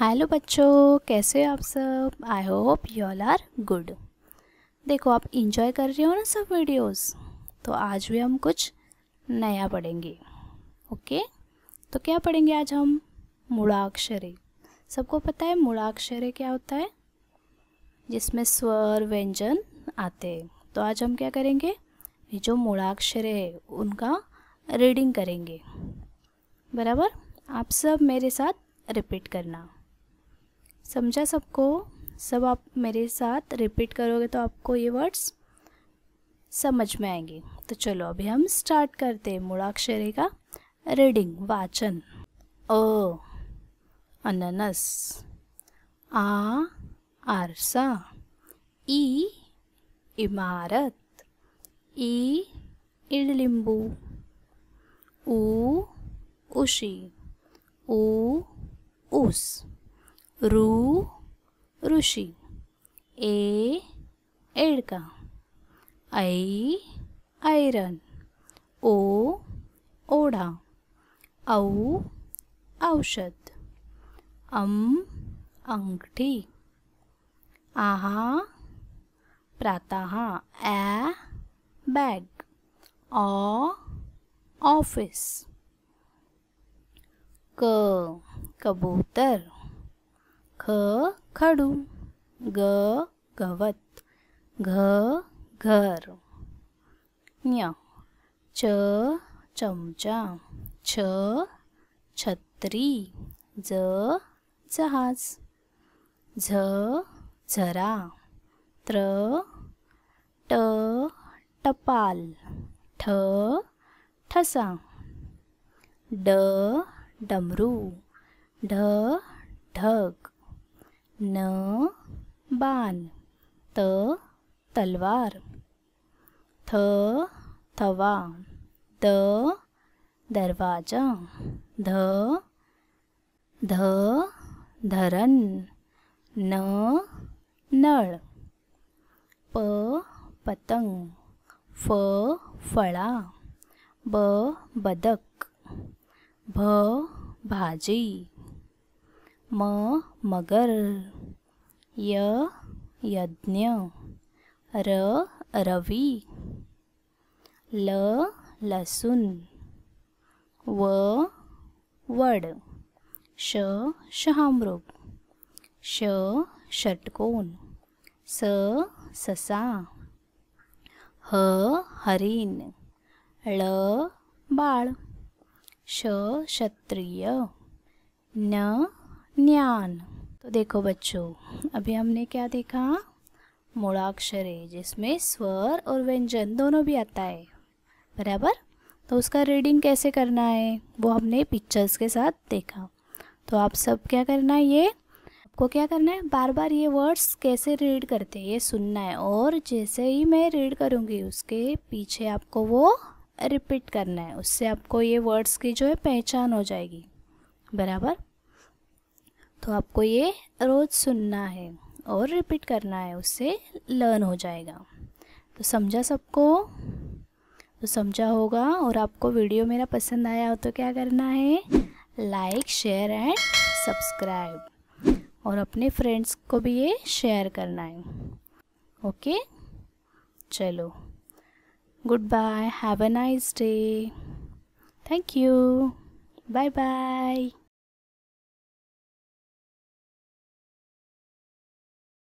hello बच्चों कैसे हो आप सब I hope you all are good देखो आप इंजॉय कर रहे हो ना सब वीडियोस तो आज भी हम कुछ नया पढ़ेंगे ओके तो क्या पढ़ेंगे आज हम मूलाक्षरे सबको पता है मूलाक्षरे क्या होता है जिसमें स्वर व्यंजन आते हैं तो आज हम क्या करेंगे जो मूलाक्षरे है उनका रीडिंग करेंगे बराबर आप सब मेरे साथ रिपीट करना समझा सबको सब आप मेरे साथ रिपीट करोगे तो आपको ये वर्ड्स समझ में आएंगे तो चलो अभी हम स्टार्ट करते हैं मूड़ाक्षरे का रीडिंग वाचन अ अननस आ आरसा ई इमारत ई इडलिंबू ऊ उशी ऊ ऊस रू ऋषि ए एड़का ऐ आयरन ओ ओढ़ा औ औषध अम अंगठी आहा प्रातः ए बैग ऑ ऑफिस क कबूतर ख खडू ग गवत घ घर ञ च चमचा छ छत्री ज जहाज झ झरा त्र ट टपाल ठ ठसा ड डमरू ढ ढग न बाण त तलवार थ थवा द दरवाजा ध ध धरन न नळ प पतंग फ फळा ब बदक भ भाजी म मगर य यज्ञ र रवि ल लसून व वड श शहामृग श षटकोन स ससा ह हरीण ळ बाळ श क्षत्रिय न ज्ञान तो देखो बच्चों अभी हमने क्या देखा मूलाक्षर है जिसमें स्वर और व्यंजन दोनों भी आता है बराबर तो उसका रीडिंग कैसे करना है वो हमने पिक्चर्स के साथ देखा तो आप सब क्या करना है ये आपको क्या करना है बार बार ये वर्ड्स कैसे रीड करते हैं ये सुनना है और जैसे ही मैं रीड करूँगी उसके पीछे आपको वो रिपीट करना है उससे आपको ये वर्ड्स की जो है पहचान हो जाएगी बराबर तो आपको ये रोज़ सुनना है और रिपीट करना है उससे लर्न हो जाएगा तो समझा सबको तो समझा होगा और आपको वीडियो मेरा पसंद आया हो तो क्या करना है लाइक शेयर एंड सब्सक्राइब और अपने फ्रेंड्स को भी ये शेयर करना है ओके चलो good bye have a nice day thank you bye bye